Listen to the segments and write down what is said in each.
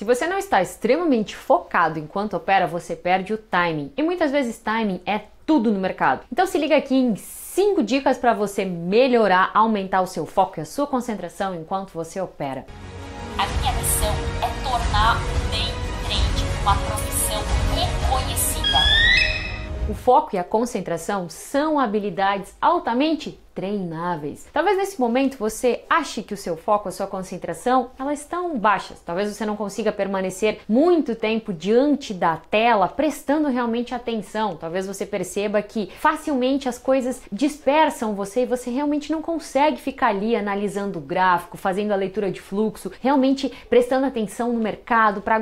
Se você não está extremamente focado enquanto opera, você perde o timing. E muitas vezes timing é tudo no mercado. Então se liga aqui em 5 dicas para você melhorar, aumentar o seu foco e a sua concentração enquanto você opera. A minha missão é tornar o day trade uma profissão reconhecida. O foco e a concentração são habilidades altamente treináveis. Talvez nesse momento você ache que o seu foco, a sua concentração, elas estão baixas. Talvez você não consiga permanecer muito tempo diante da tela, prestando realmente atenção. Talvez você perceba que facilmente as coisas dispersam você e você realmente não consegue ficar ali analisando o gráfico, fazendo a leitura de fluxo, realmente prestando atenção no mercado para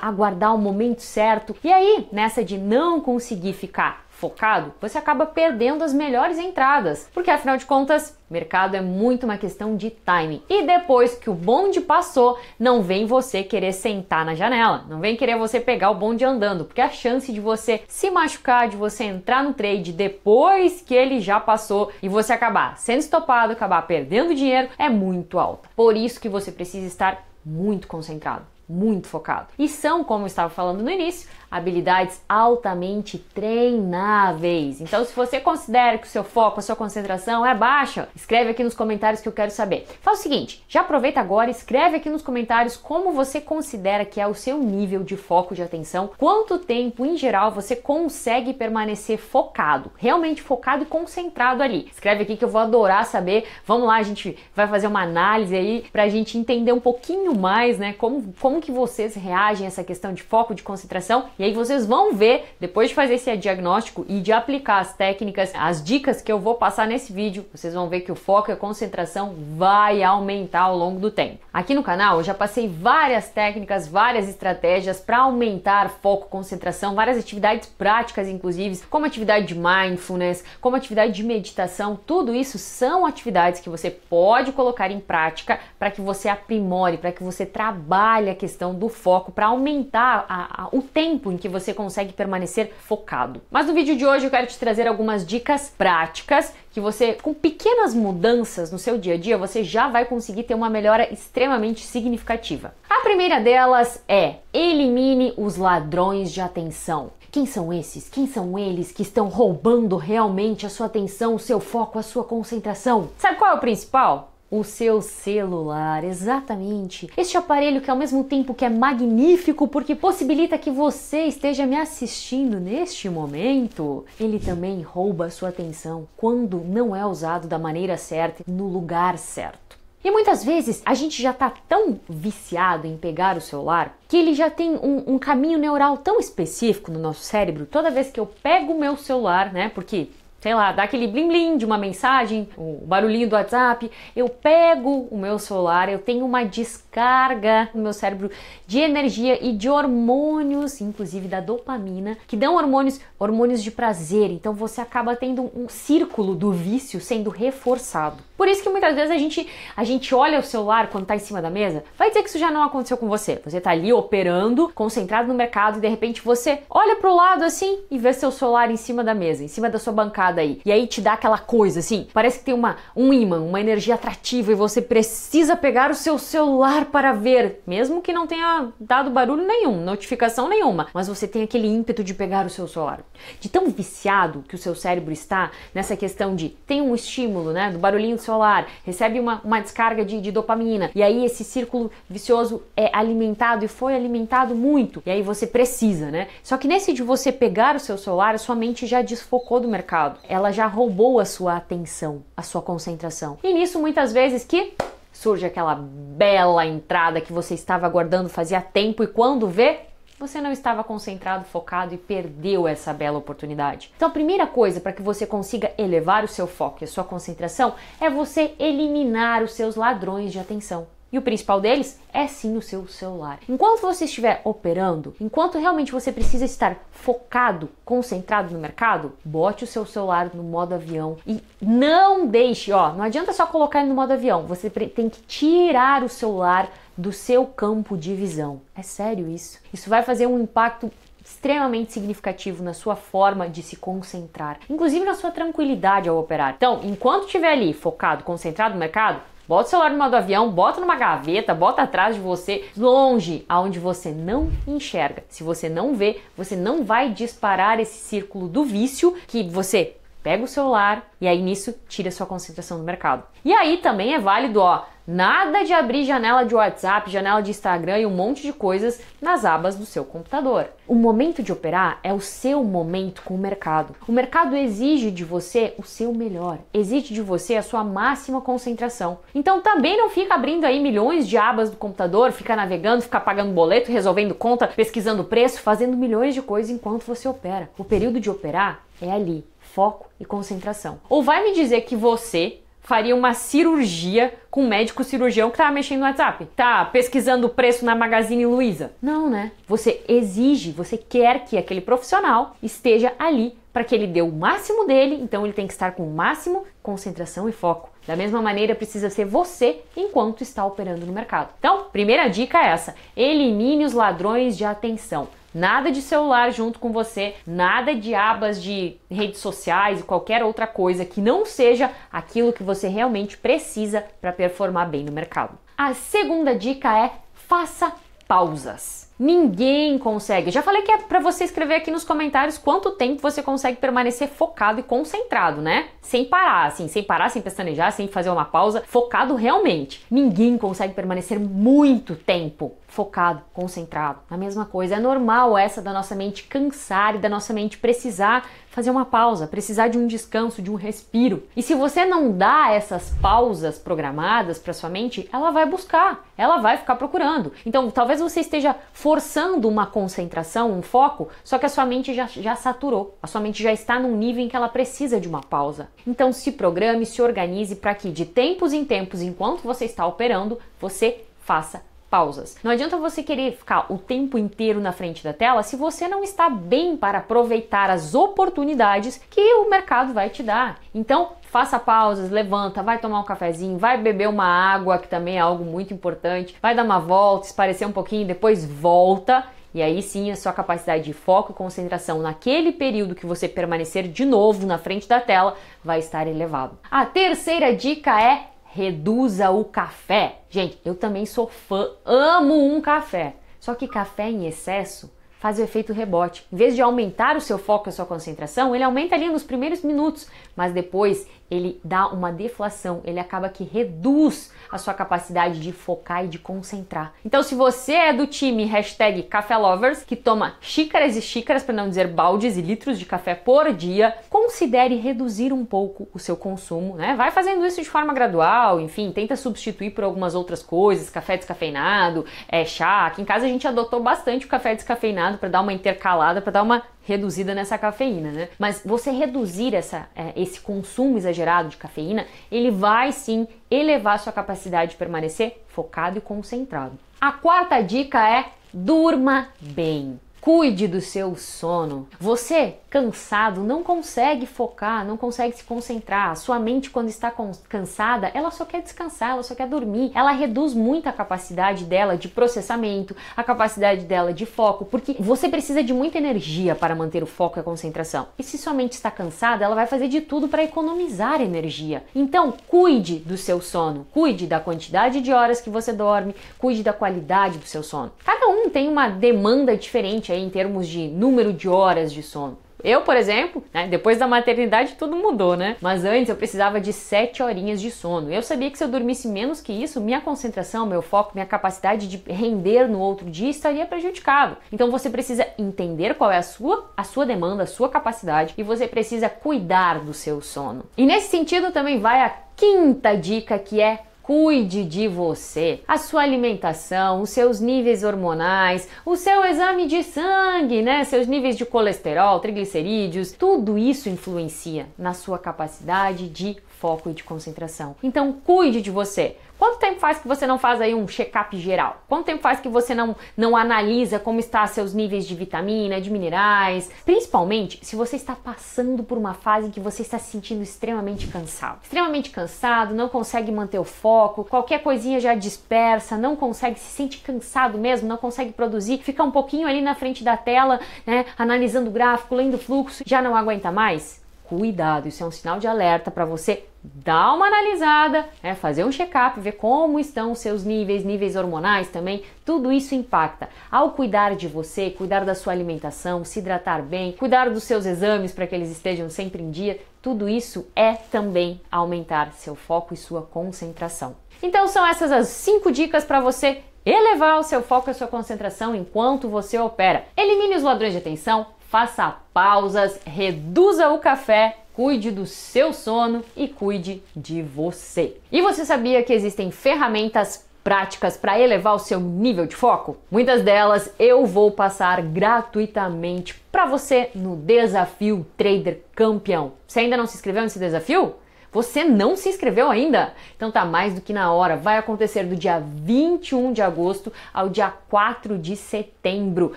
aguardar o momento certo. E aí, nessa de não conseguir ficar focado, você acaba perdendo as melhores entradas, porque afinal de contas, mercado é muito uma questão de time. E depois que o bonde passou, não vem você querer sentar na janela, não vem querer você pegar o bonde andando, porque a chance de você se machucar, de você entrar no trade depois que ele já passou e você acabar sendo estopado, acabar perdendo dinheiro, é muito alta. Por isso que você precisa estar muito concentrado muito focado. E são, como eu estava falando no início, habilidades altamente treináveis. Então, se você considera que o seu foco, a sua concentração é baixa, escreve aqui nos comentários que eu quero saber. Faz o seguinte, já aproveita agora, escreve aqui nos comentários como você considera que é o seu nível de foco de atenção, quanto tempo em geral você consegue permanecer focado, realmente focado e concentrado ali. Escreve aqui que eu vou adorar saber. Vamos lá, a gente vai fazer uma análise aí pra gente entender um pouquinho mais, né, como como que vocês reagem a essa questão de foco, de concentração, e aí vocês vão ver, depois de fazer esse diagnóstico e de aplicar as técnicas, as dicas que eu vou passar nesse vídeo, vocês vão ver que o foco e a concentração vai aumentar ao longo do tempo. Aqui no canal eu já passei várias técnicas, várias estratégias para aumentar foco, concentração, várias atividades práticas, inclusive, como atividade de mindfulness, como atividade de meditação, tudo isso são atividades que você pode colocar em prática para que você aprimore, para que você trabalhe questão do foco para aumentar a, a, o tempo em que você consegue permanecer focado. Mas no vídeo de hoje eu quero te trazer algumas dicas práticas que você, com pequenas mudanças no seu dia a dia, você já vai conseguir ter uma melhora extremamente significativa. A primeira delas é elimine os ladrões de atenção. Quem são esses? Quem são eles que estão roubando realmente a sua atenção, o seu foco, a sua concentração? Sabe qual é o principal? o seu celular, exatamente. Este aparelho que ao mesmo tempo que é magnífico porque possibilita que você esteja me assistindo neste momento, ele também rouba sua atenção quando não é usado da maneira certa, no lugar certo. E muitas vezes a gente já está tão viciado em pegar o celular que ele já tem um, um, caminho neural tão específico no nosso cérebro. Toda vez que eu pego o meu celular, né? Porque sei lá, dá aquele blim blim de uma mensagem, o barulhinho do WhatsApp, eu pego o meu celular, eu tenho uma descarga no meu cérebro de energia e de hormônios, inclusive da dopamina, que dão hormônios, hormônios de prazer. Então você acaba tendo um círculo do vício sendo reforçado. Por isso que muitas vezes a gente a gente olha o celular quando está em cima da mesa, vai dizer que isso já não aconteceu com você. Você está ali operando, concentrado no mercado e de repente você olha para o lado assim e vê seu celular em cima da mesa, em cima da sua bancada aí. E aí te dá aquela coisa assim, parece que tem uma um ímã, uma energia atrativa e você precisa pegar o seu celular para ver, mesmo que não tenha dado barulho nenhum, notificação nenhuma, mas você tem aquele ímpeto de pegar o seu celular. De tão viciado que o seu cérebro está nessa questão de tem um estímulo, né, do barulhinho do celular, recebe uma, uma descarga de, de dopamina e aí esse círculo vicioso é alimentado e foi alimentado muito. E aí você precisa, né? Só que nesse de você pegar o seu celular, a sua mente já desfocou do mercado ela já roubou a sua atenção, a sua concentração. E nisso muitas vezes que surge aquela bela entrada que você estava aguardando fazia tempo e quando vê, você não estava concentrado, focado e perdeu essa bela oportunidade. Então, a primeira coisa para que você consiga elevar o seu foco e a sua concentração é você eliminar os seus ladrões de atenção. E o principal deles é sim o seu celular. Enquanto você estiver operando, enquanto realmente você precisa estar focado, concentrado no mercado, bote o seu celular no modo avião e não deixe, ó, não adianta só colocar ele no modo avião, você tem que tirar o celular do seu campo de visão. É sério isso. Isso vai fazer um impacto extremamente significativo na sua forma de se concentrar, inclusive na sua tranquilidade ao operar. Então, enquanto estiver ali focado, concentrado no mercado, Bota o celular numa do avião, bota numa gaveta, bota atrás de você, longe, aonde você não enxerga. Se você não vê, você não vai disparar esse círculo do vício que você pega o celular e aí nisso tira sua concentração do mercado. E aí também é válido, ó, Nada de abrir janela de WhatsApp, janela de Instagram e um monte de coisas nas abas do seu computador. O momento de operar é o seu momento com o mercado. O mercado exige de você o seu melhor, exige de você a sua máxima concentração. Então também não fica abrindo aí milhões de abas do computador, fica navegando, fica pagando boleto, resolvendo conta, pesquisando preço, fazendo milhões de coisas enquanto você opera. O período de operar é ali, foco e concentração. Ou vai me dizer que você faria uma cirurgia com um médico cirurgião que tava mexendo no WhatsApp. Tá pesquisando o preço na Magazine Luiza. Não, né? Você exige, você quer que aquele profissional esteja ali para que ele dê o máximo dele, então ele tem que estar com o máximo concentração e foco. Da mesma maneira, precisa ser você enquanto está operando no mercado. Então, primeira dica é essa: elimine os ladrões de atenção. Nada de celular junto com você, nada de abas de redes sociais e qualquer outra coisa que não seja aquilo que você realmente precisa para performar bem no mercado. A segunda dica é faça pausas. Ninguém consegue. Eu já falei que é para você escrever aqui nos comentários quanto tempo você consegue permanecer focado e concentrado, né? Sem parar, assim, sem parar, sem pestanejar, sem fazer uma pausa, focado realmente. Ninguém consegue permanecer muito tempo focado, concentrado, na mesma coisa. É normal essa da nossa mente cansar e da nossa mente precisar fazer uma pausa, precisar de um descanso, de um respiro. E se você não dá essas pausas programadas para sua mente, ela vai buscar, ela vai ficar procurando. Então, talvez você esteja forçando uma concentração, um foco, só que a sua mente já, já saturou, a sua mente já está num nível em que ela precisa de uma pausa. Então, se programe, se organize para que de tempos em tempos, enquanto você está operando, você faça pausas. Não adianta você querer ficar o tempo inteiro na frente da tela se você não está bem para aproveitar as oportunidades que o mercado vai te dar. Então, faça pausas, levanta, vai tomar um cafezinho, vai beber uma água, que também é algo muito importante, vai dar uma volta, esparecer um pouquinho, depois volta e aí sim a sua capacidade de foco e concentração naquele período que você permanecer de novo na frente da tela vai estar elevado. A terceira dica é reduza o café. Gente, eu também sou fã, amo um café. Só que café em excesso faz o efeito rebote. Em vez de aumentar o seu foco e a sua concentração, ele aumenta ali nos primeiros minutos, mas depois ele dá uma deflação, ele acaba que reduz a sua capacidade de focar e de concentrar. Então, se você é do time hashtag CaféLovers, que toma xícaras e xícaras, para não dizer baldes e litros de café por dia, considere reduzir um pouco o seu consumo, né? Vai fazendo isso de forma gradual, enfim, tenta substituir por algumas outras coisas, café descafeinado, é, chá. Aqui em casa a gente adotou bastante o café descafeinado para dar uma intercalada, para dar uma reduzida nessa cafeína, né? Mas você reduzir essa, é, esse consumo exagerado de cafeína, ele vai sim elevar sua capacidade de permanecer focado e concentrado. A quarta dica é durma bem. Cuide do seu sono. Você, cansado, não consegue focar, não consegue se concentrar. A sua mente, quando está cansada, ela só quer descansar, ela só quer dormir. Ela reduz muito a capacidade dela de processamento, a capacidade dela de foco, porque você precisa de muita energia para manter o foco e a concentração. E se sua mente está cansada, ela vai fazer de tudo para economizar energia. Então, cuide do seu sono, cuide da quantidade de horas que você dorme, cuide da qualidade do seu sono. Cada um tem uma demanda diferente aí em termos de número de horas de sono. Eu, por exemplo, né, depois da maternidade tudo mudou, né? Mas antes eu precisava de 7 horinhas de sono. Eu sabia que se eu dormisse menos que isso, minha concentração, meu foco, minha capacidade de render no outro dia estaria prejudicado. Então você precisa entender qual é a sua, a sua demanda, a sua capacidade e você precisa cuidar do seu sono. E nesse sentido também vai a quinta dica que é Cuide de você, a sua alimentação, os seus níveis hormonais, o seu exame de sangue, né? Seus níveis de colesterol, triglicerídeos, tudo isso influencia na sua capacidade de foco e de concentração. Então, cuide de você. Quanto tempo faz que você não faz aí um check-up geral? Quanto tempo faz que você não, não analisa como está seus níveis de vitamina, de minerais? Principalmente se você está passando por uma fase em que você está se sentindo extremamente cansado. Extremamente cansado, não consegue manter o foco, qualquer coisinha já dispersa, não consegue, se sente cansado mesmo, não consegue produzir, fica um pouquinho ali na frente da tela, né, analisando o gráfico, lendo o fluxo, já não aguenta mais? cuidado, isso é um sinal de alerta para você dar uma analisada, né, fazer um check-up, ver como estão os seus níveis, níveis hormonais também, tudo isso impacta. Ao cuidar de você, cuidar da sua alimentação, se hidratar bem, cuidar dos seus exames para que eles estejam sempre em dia, tudo isso é também aumentar seu foco e sua concentração. Então são essas as cinco dicas para você elevar o seu foco e a sua concentração enquanto você opera. Elimine os ladrões de atenção, faça pausas, reduza o café cuide do seu sono e cuide de você. E você sabia que existem ferramentas práticas para elevar o seu nível de foco? Muitas delas eu vou passar gratuitamente para você no desafio Trader Campeão. Você ainda não se inscreveu nesse desafio? Você não se inscreveu ainda? Então tá mais do que na hora. Vai acontecer do dia 21 de agosto ao dia 4 de setembro,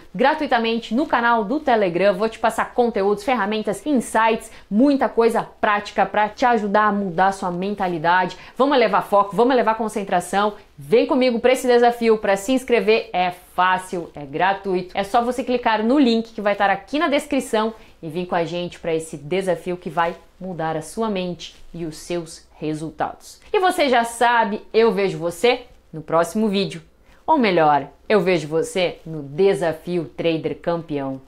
gratuitamente no canal do Telegram. Vou te passar conteúdos, ferramentas, insights, muita coisa prática para te ajudar a mudar sua mentalidade. Vamos levar foco, vamos levar concentração. Vem comigo para esse desafio. Para se inscrever é fácil, é gratuito. É só você clicar no link que vai estar aqui na descrição e vir com a gente para esse desafio que vai mudar a sua mente e os seus resultados. E você já sabe, eu vejo você no próximo vídeo. Ou melhor, eu vejo você no Desafio Trader Campeão.